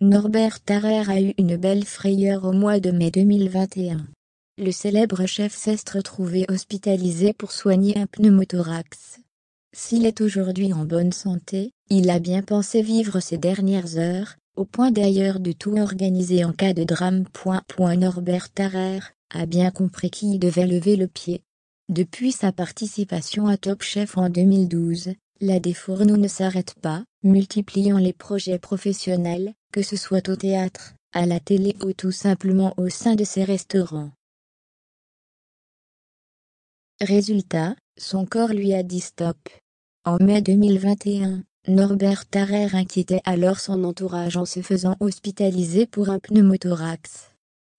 Norbert Tarrer a eu une belle frayeur au mois de mai 2021. Le célèbre chef s'est retrouvé hospitalisé pour soigner un pneumothorax. S'il est aujourd'hui en bonne santé, il a bien pensé vivre ses dernières heures, au point d'ailleurs de tout organiser en cas de drame. Norbert Tarrer a bien compris qu'il devait lever le pied. Depuis sa participation à Top Chef en 2012, la défourneau ne s'arrête pas, multipliant les projets professionnels, que ce soit au théâtre, à la télé ou tout simplement au sein de ses restaurants. Résultat, son corps lui a dit stop. En mai 2021, Norbert Tarrer inquiétait alors son entourage en se faisant hospitaliser pour un pneumothorax.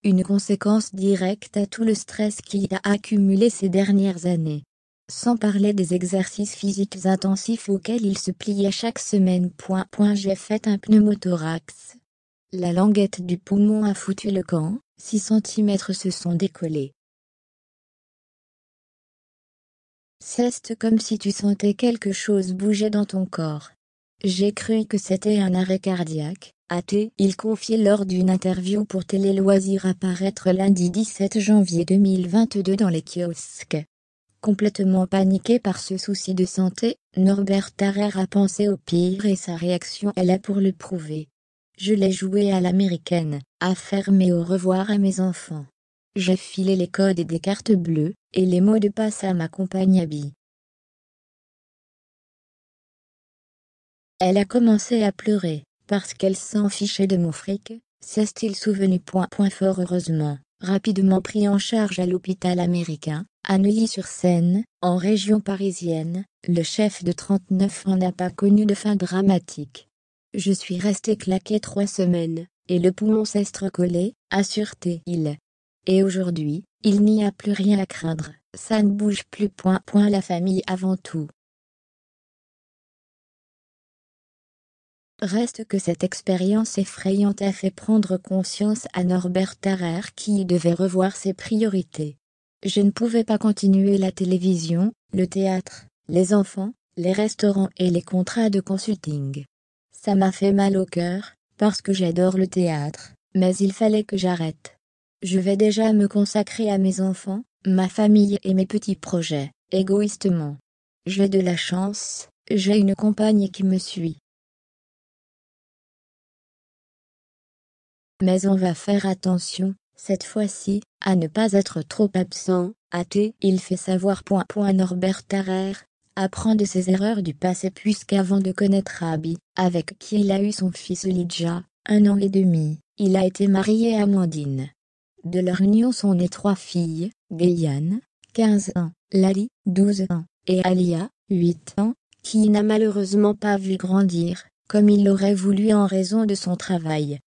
Une conséquence directe à tout le stress qu'il a accumulé ces dernières années sans parler des exercices physiques intensifs auxquels il se pliait chaque semaine. Point, point, J'ai fait un pneumothorax. La languette du poumon a foutu le camp, 6 cm se sont décollés. C'est comme si tu sentais quelque chose bouger dans ton corps. J'ai cru que c'était un arrêt cardiaque, athée, il confiait lors d'une interview pour Télé Loisirs apparaître lundi 17 janvier 2022 dans les kiosques. Complètement paniqué par ce souci de santé, Norbert Tarrer a pensé au pire et sa réaction est là pour le prouver. Je l'ai joué à l'américaine, à fermer au revoir à mes enfants. J'ai filé les codes et des cartes bleues, et les mots de passe à ma compagne Abby. Elle a commencé à pleurer, parce qu'elle s'en fichait de mon fric, s'est-il souvenu point point fort heureusement rapidement pris en charge à l'hôpital américain, à Neuilly-sur-Seine, en région parisienne, le chef de 39 ans n'a pas connu de fin dramatique. Je suis resté claqué trois semaines, et le poumon s'est recollé, a sûreté il Et aujourd'hui, il n'y a plus rien à craindre, ça ne bouge plus. Point, point la famille avant tout. Reste que cette expérience effrayante a fait prendre conscience à Norbert Tarrer qui devait revoir ses priorités. Je ne pouvais pas continuer la télévision, le théâtre, les enfants, les restaurants et les contrats de consulting. Ça m'a fait mal au cœur, parce que j'adore le théâtre, mais il fallait que j'arrête. Je vais déjà me consacrer à mes enfants, ma famille et mes petits projets, égoïstement. J'ai de la chance, j'ai une compagne qui me suit. Mais on va faire attention, cette fois-ci, à ne pas être trop absent, athée, il fait savoir. Point, point Norbert Tarrer, apprend de ses erreurs du passé puisqu'avant de connaître Abi, avec qui il a eu son fils Lidja, un an et demi, il a été marié à Mandine. De leur union sont nées trois filles, Gayan, 15 ans, Lali, 12 ans, et Alia, 8 ans, qui n'a malheureusement pas vu grandir, comme il l'aurait voulu en raison de son travail.